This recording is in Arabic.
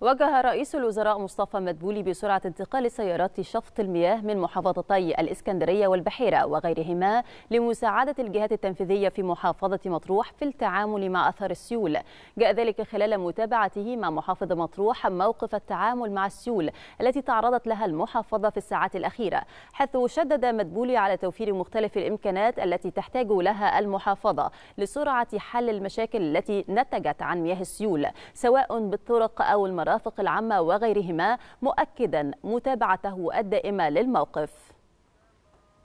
وجه رئيس الوزراء مصطفى مدبولي بسرعة انتقال سيارات شفط المياه من محافظتي الإسكندرية والبحيرة وغيرهما لمساعدة الجهات التنفيذية في محافظة مطروح في التعامل مع أثر السيول جاء ذلك خلال متابعته مع محافظ مطروح موقف التعامل مع السيول التي تعرضت لها المحافظة في الساعات الأخيرة حيث شدد مدبولي على توفير مختلف الإمكانات التي تحتاج لها المحافظة لسرعة حل المشاكل التي نتجت عن مياه السيول سواء بالطرق أو المرافق المرافق العامة وغيرهما مؤكدا متابعته الدائمة للموقف